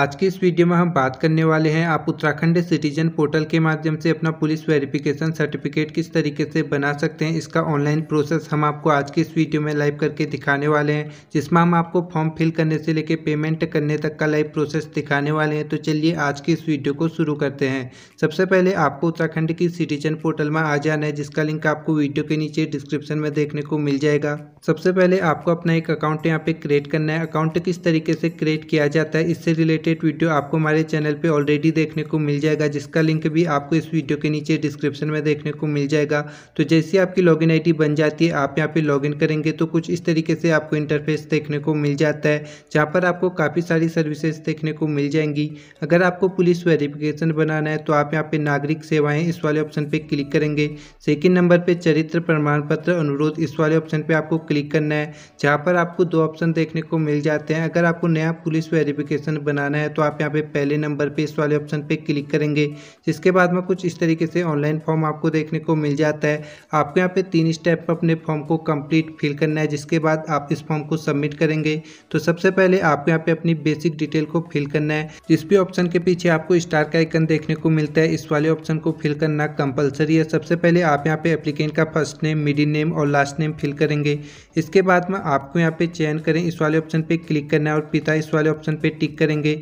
आज के इस वीडियो में हम बात करने वाले हैं आप उत्तराखंड सिटीजन पोर्टल के माध्यम से अपना पुलिस वेरिफिकेशन सर्टिफिकेट किस तरीके से बना सकते हैं इसका ऑनलाइन प्रोसेस हम आपको आज के इस वीडियो में लाइव करके दिखाने वाले हैं जिसमें हम आपको फॉर्म फिल करने से लेकर पेमेंट करने तक का लाइव प्रोसेस दिखाने वाले हैं तो चलिए आज की इस वीडियो को शुरू करते हैं सबसे पहले आपको उत्तराखंड की सिटीजन पोर्टल में आ जाना है जिसका लिंक आपको वीडियो के नीचे डिस्क्रिप्शन में देखने को मिल जाएगा सबसे पहले आपको अपना एक अकाउंट यहाँ पे क्रिएट करना है अकाउंट किस तरीके से क्रिएट किया जाता है इससे रिलेटेड रिलेटेड वीडियो आपको हमारे चैनल पे ऑलरेडी देखने को मिल जाएगा जिसका लिंक भी आपको इस वीडियो के नीचे डिस्क्रिप्शन में देखने को मिल जाएगा तो जैसे आपकी लॉगिन आईडी बन जाती है आप यहाँ पे लॉगिन करेंगे तो कुछ इस तरीके से आपको इंटरफेस देखने को मिल जाता है जहाँ पर आपको काफ़ी सारी सर्विसेज देखने को मिल जाएंगी अगर आपको पुलिस वेरिफिकेशन बनाना है तो आप यहाँ पे नागरिक सेवाएं इस वाले ऑप्शन पे क्लिक करेंगे सेकेंड नंबर पे चरित्र प्रमाण पत्र अनुरोध इस वाले ऑप्शन पे आपको क्लिक करना है जहाँ पर आपको दो ऑप्शन देखने को मिल जाते हैं अगर आपको नया पुलिस वेरिफिकेशन बनाना बनाना है तो आप यहाँ पे पहले नंबर पे इस वाले ऑप्शन पे क्लिक करेंगे जिसके बाद में कुछ इस तरीके से ऑनलाइन फॉर्म आपको देखने को मिल जाता है आपको यहाँ पे तीन स्टेप अपने फॉर्म को कंप्लीट फिल करना है जिसके बाद आप इस फॉर्म को सबमिट करेंगे तो सबसे पहले आपको यहाँ पे अपनी बेसिक डिटेल को फिल करना है जिस भी ऑप्शन के पीछे आपको स्टार का आइकन देखने को मिलता है इस वाले ऑप्शन को फिल करना कंपलसरी है सबसे पहले आप यहाँ पे अप्लीकेंट का फर्स्ट नेम मिडिल नेम और लास्ट नेम फिल करेंगे इसके बाद में आपको यहाँ पे चयन करें इस वाले ऑप्शन पे क्लिक करना है और पिता इस वाले ऑप्शन पे टिक करेंगे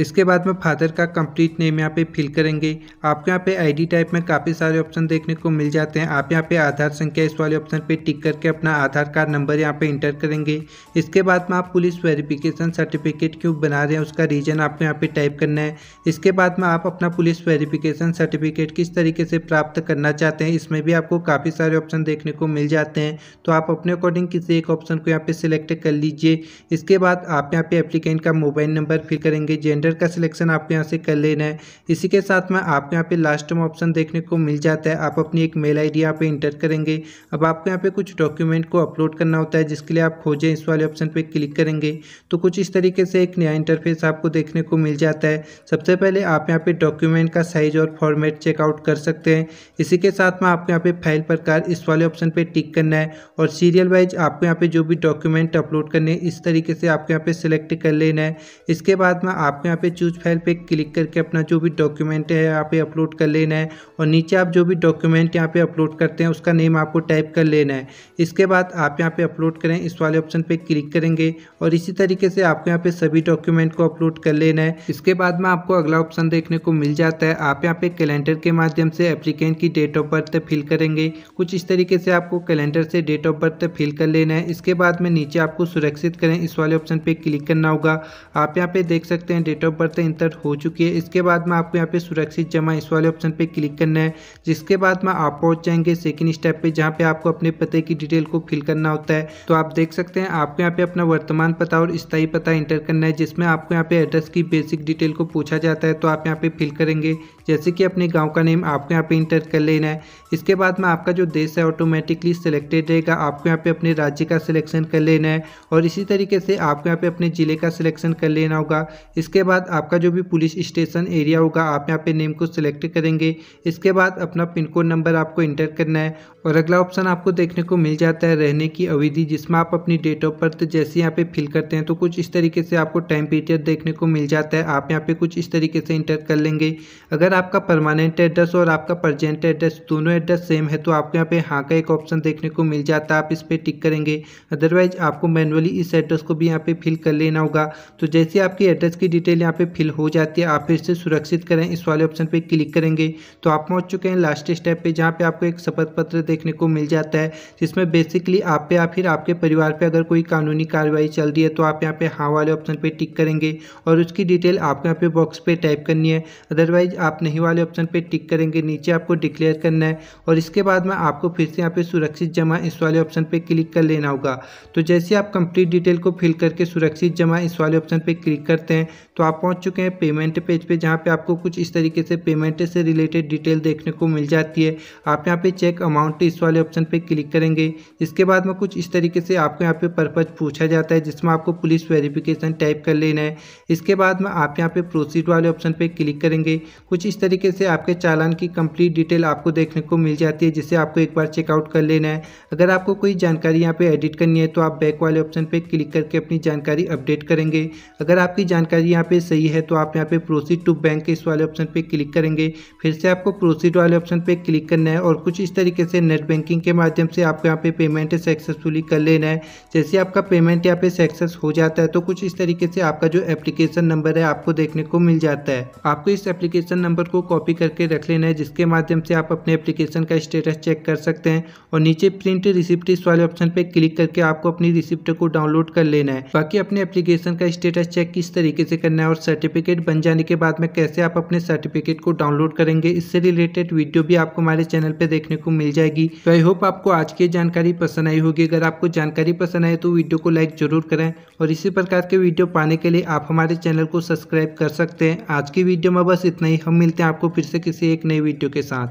इसके बाद में फादर का कंप्लीट नेम यहाँ पे फिल करेंगे आपके यहाँ पे आईडी टाइप में काफ़ी सारे ऑप्शन देखने को मिल जाते हैं आप यहाँ पे आधार संख्या इस वाले ऑप्शन पे टिक करके अपना आधार कार्ड नंबर यहाँ पे इंटर करेंगे इसके बाद में आप पुलिस वेरिफिकेशन सर्टिफिकेट क्यों बना रहे हैं उसका रीज़न आपको यहाँ पर टाइप करना है इसके बाद में आप अपना पुलिस वेरीफिकेशन सर्टिफिकेट किस तरीके से प्राप्त करना चाहते हैं इसमें भी आपको काफ़ी सारे ऑप्शन देखने को मिल जाते हैं तो आप अपने अकॉर्डिंग किसी एक ऑप्शन को यहाँ पर सिलेक्ट कर लीजिए इसके बाद आप यहाँ पे एप्लीकेंट का मोबाइल नंबर फिल करेंगे जेंडर ऑर्डर का सिलेक्शन आपको यहाँ से कर लेना है इसी के साथ में आपको यहाँ पे लास्ट में ऑप्शन देखने को मिल जाता है आप अपनी एक मेल आई डी यहाँ पर इंटर करेंगे अब आपको यहाँ पे कुछ डॉक्यूमेंट को अपलोड करना होता है जिसके लिए आप खोजें इस वाले ऑप्शन पर क्लिक करेंगे तो कुछ इस तरीके से एक नया इंटरफेस आपको देखने को मिल जाता है सबसे पहले आप यहाँ पे डॉक्यूमेंट का साइज और फॉर्मेट चेकआउट कर सकते हैं इसी के साथ में आपको यहाँ पे फाइल प्रकार इस वाले ऑप्शन पे टिक करना है और सीरियल वाइज आपको यहाँ पे जो भी डॉक्यूमेंट अपलोड करने इस तरीके से आपको यहाँ पे सिलेक्ट कर लेना है इसके बाद में आपको यहाँ पे चूज फाइल पे क्लिक करके अपना जो भी डॉक्यूमेंट है यहाँ पे अपलोड कर लेना है और नीचे आप जो भी डॉक्यूमेंट यहाँ पे अपलोड करते हैं उसका नेम आपको टाइप कर लेना है इसके बाद आप यहाँ पे अपलोड करें इस वाले ऑप्शन पे क्लिक करेंगे और इसी तरीके से आपको यहाँ पे सभी डॉक्यूमेंट को अपलोड कर लेना है इसके बाद में आपको अगला ऑप्शन देखने को मिल जाता है आप यहाँ पे कैलेंडर के माध्यम से एप्लीकेंट की डेट ऑफ बर्थ फिल करेंगे कुछ इस तरीके से आपको कैलेंडर से डेट ऑफ बर्थ फिल कर लेना है इसके बाद में नीचे आपको सुरक्षित करें इस वाले ऑप्शन पे क्लिक करना होगा आप यहाँ पे देख सकते हैं डेट ऑफ बर्थ इंटर हो चुकी है इसके बाद में आपको यहाँ पे सुरक्षित जमा इस वाले ऑप्शन पे क्लिक करना है जिसके बाद में आप पहुंच जाएंगे सेकंड स्टेप पे जहाँ पे आपको अपने पते की डिटेल को फिल करना होता है तो आप देख सकते हैं आपको यहाँ पे अपना वर्तमान पता और स्थायी पता इंटर करना है जिसमें आपको यहाँ पे एड्रेस की बेसिक डिटेल को पूछा जाता है तो आप यहाँ पे फिल करेंगे जैसे कि अपने गाँव का नेम आपको यहाँ पे इंटर कर लेना है इसके बाद में आपका जो देश है ऑटोमेटिकली सिलेक्टेड रहेगा आपको यहाँ पे अपने राज्य का सिलेक्शन कर लेना है और इसी तरीके से आपको यहाँ पे अपने ज़िले का सिलेक्शन कर लेना होगा इसके बाद आपका जो भी पुलिस स्टेशन एरिया होगा आप यहाँ पे नेम को सिलेक्ट करेंगे इसके बाद अपना पिन कोड नंबर आपको इंटर करना है और अगला ऑप्शन आपको देखने को मिल जाता है रहने की अवधि जिसमें आप अपनी डेट ऑफ बर्थ जैसे यहाँ पे फिल करते हैं तो कुछ इस तरीके से आपको टाइम पीरियड देखने को मिल जाता है आप यहाँ पे कुछ इस तरीके से इंटर कर लेंगे अगर आपका परमानेंट एड्रेस और आपका प्रजेंट एड्रेस दोनों एड्रेस सेम है तो आपको यहाँ पे हाँ का एक ऑप्शन देखने को मिल जाता है आप इस पर टिक करेंगे अदरवाइज आपको मैनुअली इस एड्रेस को भी यहाँ पे फिल कर लेना होगा तो जैसे आपकी एड्रेस की डिटेल डिटेल यहाँ पे फिल हो जाती है आप फिर से सुरक्षित करें इस वाले ऑप्शन पे क्लिक करेंगे तो आप पहुँच चुके हैं लास्ट स्टेप पे जहाँ पे आपको एक शपथ पत्र देखने को मिल जाता है जिसमें बेसिकली आप पे या फिर आपके परिवार पे अगर कोई कानूनी कार्रवाई चल रही है तो आप यहाँ पे हाँ वाले ऑप्शन पर टिक करेंगे और उसकी डिटेल आपको यहाँ पे बॉक्स पर टाइप करनी है अदरवाइज आप नहीं वाले ऑप्शन पर टिक करेंगे नीचे आपको डिक्लेयर करना है और इसके बाद में आपको फिर से यहाँ पे सुरक्षित जमा इस वाले ऑप्शन पर क्लिक कर लेना होगा तो जैसे आप कंप्लीट डिटेल को फिल करके सुरक्षित जमा इस वाले ऑप्शन पर क्लिक करते हैं तो आप पहुंच चुके हैं पेमेंट पेज पे जहां पे आपको कुछ इस तरीके से पेमेंट से रिलेटेड डिटेल देखने को मिल जाती है आप यहाँ पे चेक अमाउंट इस वाले ऑप्शन पे क्लिक करेंगे इसके बाद में कुछ इस तरीके से आपको यहाँ पे पर्पज़ पूछा जाता है जिसमें आपको पुलिस वेरिफिकेशन टाइप कर लेना है इसके बाद में आप यहाँ पर प्रोसीड वाले ऑप्शन पर क्लिक करेंगे कुछ इस तरीके से आपके चालान की कंप्लीट डिटेल आपको देखने को मिल जाती है जिसे आपको एक बार चेकआउट कर लेना है अगर आपको कोई जानकारी यहाँ पर एडिट करनी है तो आप बैक वाले ऑप्शन पर क्लिक करके अपनी जानकारी अपडेट करेंगे अगर आपकी जानकारी यहाँ पे पे सही है तो आप यहाँ पे प्रोसीड टू बैंक इस वाले ऑप्शन पे क्लिक करेंगे फिर से आपको प्रोसीड वाले ऑप्शन पे क्लिक करना है और कुछ इस तरीके से नेट बैंकिंग के माध्यम से आपको यहाँ पे पेमेंट सक्सेसफुली कर लेना है जैसे आपका पेमेंट यहाँ पे सक्सेस हो जाता है तो कुछ इस तरीके से आपका जो एप्लीकेशन नंबर है आपको देखने को मिल जाता है आपको इस एप्लीकेशन नंबर को कॉपी करके रख लेना है जिसके माध्यम से आप अपने एप्लीकेशन का स्टेटस चेक कर सकते हैं और नीचे प्रिंट रिसिप्ट इस वाले ऑप्शन पे क्लिक करके आपको अपनी रिसिप्ट को डाउनलोड कर लेना है बाकी अपने एप्लीकेशन का स्टेटस चेक किस तरीके से करना है और सर्टिफिकेट बन जाने के बाद में कैसे आप अपने सर्टिफिकेट को डाउनलोड करेंगे इससे रिलेटेड वीडियो भी आपको हमारे चैनल पर देखने को मिल जाएगी तो आई होप आपको आज की जानकारी पसंद आई होगी अगर आपको जानकारी पसंद आए तो वीडियो को लाइक जरूर करें और इसी प्रकार के वीडियो पाने के लिए आप हमारे चैनल को सब्सक्राइब कर सकते हैं आज की वीडियो में बस इतना ही हम मिलते हैं आपको फिर से किसी एक नई वीडियो के साथ